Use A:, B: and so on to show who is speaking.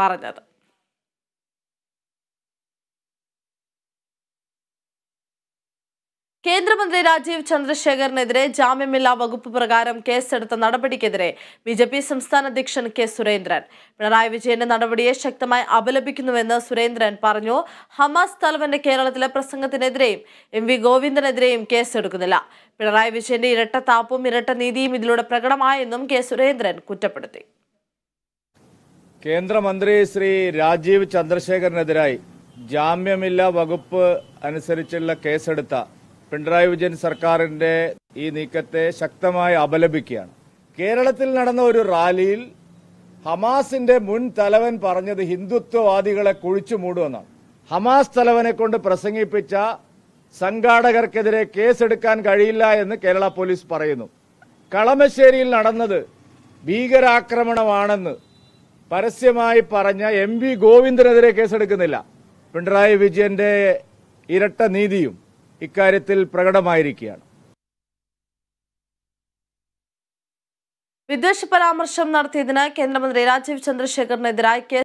A: പറഞ്ഞത് കേന്ദ്രമന്ത്രി രാജീവ് ചന്ദ്രശേഖറിനെതിരെ ജാമ്യമില്ലാ വകുപ്പ് പ്രകാരം കേസെടുത്ത നടപടിക്കെതിരെ ബി ജെ പി സംസ്ഥാന അധ്യക്ഷൻ കെ സുരേന്ദ്രൻ പിണറായി വിജയന്റെ നടപടിയെ ശക്തമായി അപലപിക്കുന്നുവെന്ന് സുരേന്ദ്രൻ പറഞ്ഞു ഹമാസ് തലവന്റെ കേരളത്തിലെ പ്രസംഗത്തിനെതിരെയും എം വി ഗോവിന്ദനെതിരെയും കേസെടുക്കുന്നില്ല പിണറായി വിജയന്റെ ഇരട്ടത്താപ്പും ഇരട്ട നീതിയും ഇതിലൂടെ പ്രകടമായെന്നും കെ സുരേന്ദ്രൻ കുറ്റപ്പെടുത്തി
B: കേന്ദ്രമന്ത്രി ശ്രീ രാജീവ് ചന്ദ്രശേഖരനെതിരായി ജാമ്യമില്ല വകുപ്പ് അനുസരിച്ചുള്ള കേസെടുത്ത പിണറായി വിജയൻ സർക്കാരിന്റെ ഈ നീക്കത്തെ ശക്തമായി അപലപിക്കുകയാണ് കേരളത്തിൽ നടന്ന ഒരു റാലിയിൽ ഹമാസിന്റെ മുൻ തലവൻ പറഞ്ഞത് ഹിന്ദുത്വവാദികളെ കുഴിച്ചു മൂടുമെന്നാണ് ഹമാസ് തലവനെ കൊണ്ട് പ്രസംഗിപ്പിച്ച സംഘാടകർക്കെതിരെ കേസെടുക്കാൻ കഴിയില്ല എന്ന് കേരള പോലീസ് പറയുന്നു കളമശ്ശേരിയിൽ നടന്നത് ഭീകരാക്രമണമാണെന്ന് പരസ്യമായി പറഞ്ഞ എം വി ഗോവിന്ദനെതിരെ കേസെടുക്കുന്നില്ല പിണറായി വിജയന്റെ ഇരട്ട നീതിയും ഇക്കാര്യത്തിൽ പ്രകടമായിരിക്കുകയാണ്
A: വിദ്വേഷ പരാമർശം നടത്തിയതിന് കേന്ദ്രമന്ത്രി രാജീവ് ചന്ദ്രശേഖറിനെതിരായി